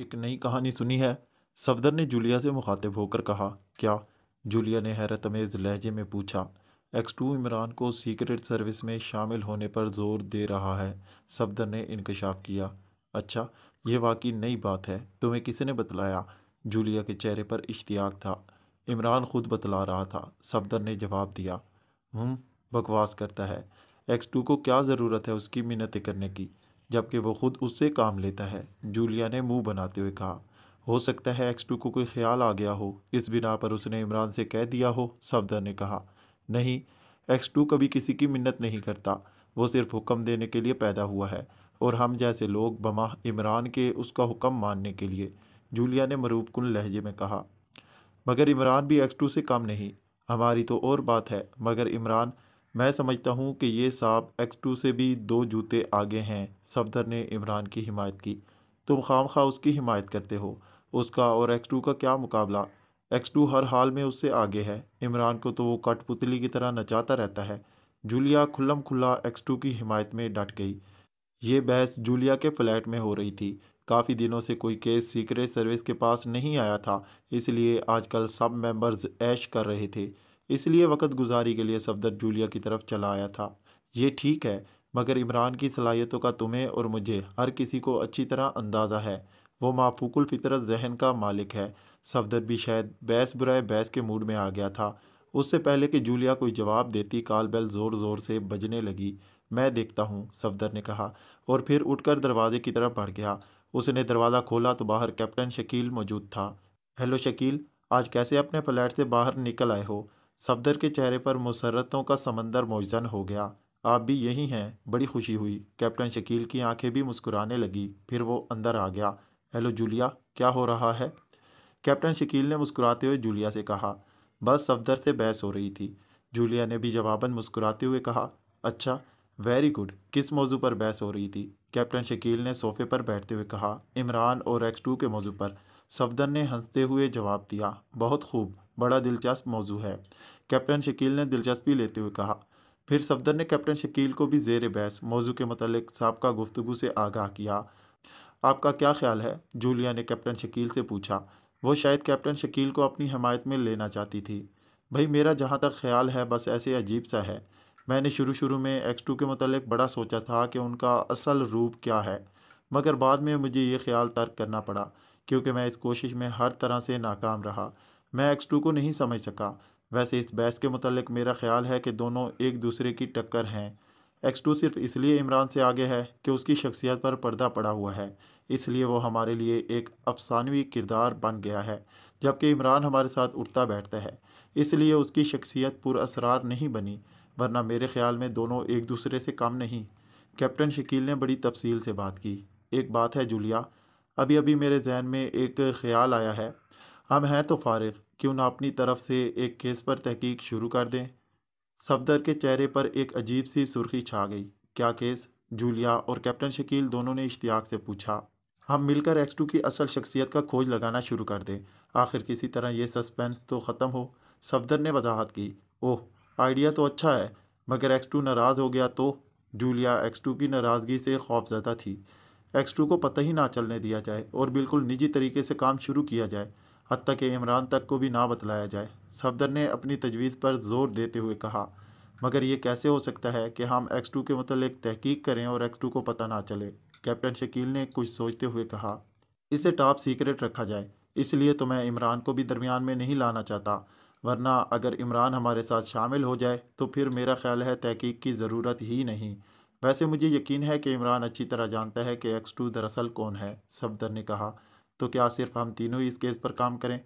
एक नई कहानी सुनी है सफदर ने जूलिया से मुखातिब होकर कहा क्या जूलिया ने हैरतमेज़ लहजे में पूछा एक्स टू इमरान को सीक्रेट सर्विस में शामिल होने पर जोर दे रहा है सफदर ने इनकशाफ किया अच्छा ये वाकई नई बात है तुम्हें किसी ने बतलाया जूलिया के चेहरे पर इश्तियाक था इमरान खुद बतला रहा था सफदर ने जवाब दिया हम हम्म, बकवास करता है एक्स टू को क्या ज़रूरत है उसकी मिन्नतें करने की जबकि वो खुद उससे काम लेता है जूलिया ने मुंह बनाते हुए कहा हो सकता है एक्स टू को कोई ख्याल आ गया हो इस बिना पर उसने इमरान से कह दिया हो सफदर ने कहा नहीं एक्स टू कभी किसी की मिन्नत नहीं करता वो सिर्फ हुक्म देने के लिए पैदा हुआ है और हम जैसे लोग बमा इमरान के उसका हुक्म मानने के लिए जूलिया ने मरूब कुल लहजे में कहा मगर इमरान भी एक्स टू से कम नहीं हमारी तो और बात है मगर इमरान मैं समझता हूँ कि ये साहब एक्स टू से भी दो जूते आगे हैं सफदर ने इमरान की हिमायत की तुम खाम खा उसकी हिमायत करते हो उसका और एक्स टू का क्या मुकाबला एक्स टू हर हाल में उससे आगे है इमरान को तो वो पुतली की तरह नचाता रहता है जूलिया खुल्लम खुल्ला एक्स टू की हिमायत में डट गई ये बहस जूलिया के फ्लैट में हो रही थी काफ़ी दिनों से कोई केस सीक्रेट सर्विस के पास नहीं आया था इसलिए आजकल सब मेंबर्स ऐश कर रहे थे इसलिए वक़्त गुजारी के लिए सफदर जूलिया की तरफ चला आया था ये ठीक है मगर इमरान की सलाहियतों का तुम्हें और मुझे हर किसी को अच्छी तरह अंदाज़ा है वो माफूकुल फितरत जहन का मालिक है सफदर भी शायद बैस बुराए बैस के मूड में आ गया था उससे पहले कि जूलिया कोई जवाब देती काल बैल ज़ोर ज़ोर से बजने लगी मैं देखता हूँ सफदर ने कहा और फिर उठकर दरवाजे की तरफ बढ़ गया उसने दरवाज़ा खोला तो बाहर कैप्टन शकील मौजूद था हेलो शकील आज कैसे अपने फ्लैट से बाहर निकल आए हो सफदर के चेहरे पर मुसरतों का समंदर मोजन हो गया आप भी यही हैं बड़ी खुशी हुई कैप्टन शकील की आंखें भी मुस्कुराने लगी फिर वो अंदर आ गया हेलो जूलिया क्या हो रहा है कैप्टन शकील ने मुस्कुराते हुए जूलिया से कहा बस सफदर से बहस हो रही थी जूलिया ने भी जवाबन मुस्कुराते हुए कहा अच्छा वेरी गुड किस मौजू पर बहस हो रही थी कैप्टन शकील ने सोफे पर बैठते हुए कहा इमरान और एक्स टू के मौजू पर सफदर ने हंसते हुए जवाब दिया बहुत खूब बड़ा दिलचस्प मौजू है कैप्टन शकील ने दिलचस्पी लेते हुए कहा फिर सफदर ने कैप्टन शकील को भी जेर बहस मौजू के मतलब सबका गुफ्तु से आगाह किया आपका क्या ख्याल है जूलिया ने कैप्टन शकील से पूछा वो शायद कैप्टन शकील को अपनी हमायत में लेना चाहती थी भाई मेरा जहाँ तक ख्याल है बस ऐसे अजीब सा है मैंने शुरू शुरू में एक्स टू के मतलब बड़ा सोचा था कि उनका असल रूप क्या है मगर बाद में मुझे ये ख्याल तर्क करना पड़ा क्योंकि मैं इस कोशिश में हर तरह से नाकाम रहा मैं एक्स टू को नहीं समझ सका वैसे इस बहस के मतलब मेरा ख्याल है कि दोनों एक दूसरे की टक्कर हैं एक्स टू सिर्फ इसलिए इमरान से आगे है कि उसकी शख्सियत पर पर्दा पड़ा हुआ है इसलिए वो हमारे लिए एक अफसानवी किरदार बन गया है जबकि इमरान हमारे साथ उठता बैठता है इसलिए उसकी शख्सियत पुरअसरार नहीं बनी वरना मेरे ख्याल में दोनों एक दूसरे से कम नहीं कैप्टन शकील ने बड़ी तफसील से बात की एक बात है जूलिया अभी अभी मेरे जहन में एक ख्याल आया है हम हैं तो फारग क्यों ना अपनी तरफ से एक केस पर तहकीक शुरू कर दें सफदर के चेहरे पर एक अजीब सी सुर्खी छा गई क्या केस जूलिया और कैप्टन शकील दोनों ने इश्तियाक से पूछा हम मिलकर एक्स टू की असल शख्सियत का खोज लगाना शुरू कर दें आखिर किसी तरह ये सस्पेंस तो ख़त्म हो सफदर ने वजाहत की ओह आइडिया तो अच्छा है मगर एक्स टू नाराज़ हो गया तो जूलिया एक्स टू की नाराज़गी से खौफजदा थी एक्स टू को पता ही ना चलने दिया जाए और बिल्कुल निजी तरीके से काम शुरू किया जाए हती कि इमरान तक को भी ना बतलाया जाए सफदर ने अपनी तजवीज़ पर जोर देते हुए कहा मगर ये कैसे हो सकता है कि हम एक्स टू के मतलब तहकीक करें और एक्स टू को पता ना चले कैप्टन शकील ने कुछ सोचते हुए कहा इसे टॉप सीक्रेट रखा जाए इसलिए तो मैं इमरान को भी दरमियान में नहीं लाना चाहता वरना अगर इमरान हमारे साथ शामिल हो जाए तो फिर मेरा ख्याल है तहकीक की ज़रूरत ही नहीं वैसे मुझे यकीन है कि इमरान अच्छी तरह जानता है कि एक्स टू दरअसल कौन है सफदर ने कहा तो क्या सिर्फ हम तीनों ही इस केस पर काम करें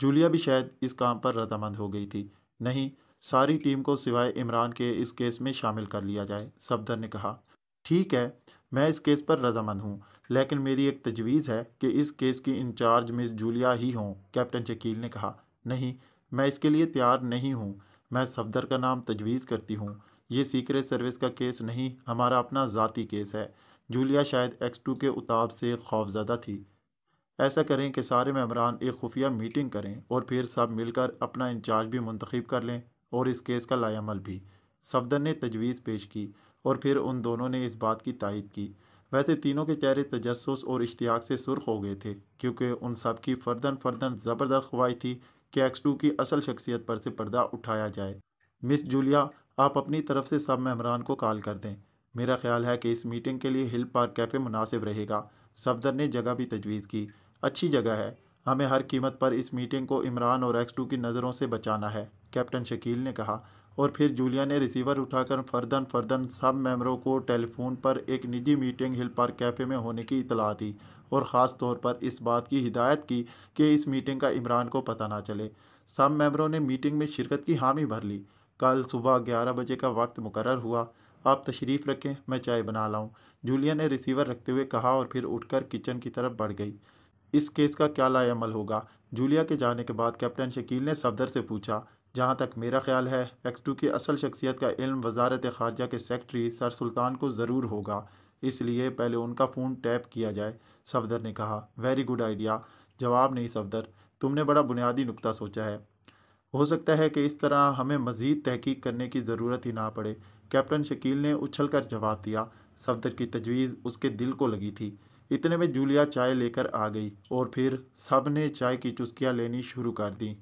जूलिया भी शायद इस काम पर रजामंद हो गई थी नहीं सारी टीम को सिवाय इमरान के इस केस में शामिल कर लिया जाए सफदर ने कहा ठीक है मैं इस केस पर रजामंद हूँ लेकिन मेरी एक तजवीज़ है कि इस केस की इंचार्ज मिस जूलिया ही हों कैप्टन शकील ने कहा नहीं मैं इसके लिए तैयार नहीं हूँ मैं सफदर का नाम तजवीज़ करती हूँ ये सीक्रेट सर्विस का केस नहीं हमारा अपना ज़ाती केस है जूलिया शायद एक्स टू के उताब से खौफजदा थी ऐसा करें कि सारे मेम्बरान एक खुफिया मीटिंग करें और फिर सब मिलकर अपना इंचार्ज भी मंतखब कर लें और इस केस का लायामल भी सफदर ने तजवीज़ पेश की और फिर उन दोनों ने इस बात की तायद की वैसे तीनों के चेहरे तजस और इश्तियाक से सुर्ख हो गए थे क्योंकि उन सब की फर्दन फर्दन ज़बरदस्त ख्वाहिश थी कि एक्स टू की असल शख्सियत पर से पर्दा उठाया जाए मिस जूलिया आप अपनी तरफ से सब मेहमान को कॉल कर दें मेरा ख्याल है कि इस मीटिंग के लिए हिल पार्क कैफ़े मुनासिब रहेगा सफदर ने जगह भी तजवीज़ की अच्छी जगह है हमें हर कीमत पर इस मीटिंग को इमरान और एक्स टू की नज़रों से बचाना है कैप्टन शकील ने कहा और फिर जूलिया ने रिसीवर उठाकर फर्दन फर्दन सब मेम्बरों को टेलीफोन पर एक निजी मीटिंग हिल पार्क कैफ़े में होने की इतला दी और ख़ास तौर पर इस बात की हिदायत की कि इस मीटिंग का इमरान को पता ना चले सब मेम्बरों ने मीटिंग में शिरकत की हामी भर ली कल सुबह ग्यारह बजे का वक्त मुकर हुआ आप तशरीफ़ रखें मैं चाय बना लाऊं जूलिया ने रिसीवर रखते हुए कहा और फिर उठकर किचन की तरफ बढ़ गई इस केस का क्या लाल होगा जूलिया के जाने के बाद कैप्टन शकील ने सफदर से पूछा जहाँ तक मेरा ख्याल है एक्स टू की असल शख्सियत का इल्म वजारत खारजा के सेक्रेटरी सर सुल्तान को ज़रूर होगा इसलिए पहले उनका फ़ोन टैप किया जाए सफदर ने कहा वेरी गुड आइडिया जवाब नहीं सफदर तुमने बड़ा बुनियादी नुकता सोचा है हो सकता है कि इस तरह हमें मज़ीद तहकीक करने की ज़रूरत ही ना पड़े कैप्टन शकील ने उछल कर जवाब दिया सफदर की तजवीज़ उसके दिल को लगी थी इतने में जूलिया चाय लेकर आ गई और फिर सब ने चाय की चुस्कियाँ लेनी शुरू कर दी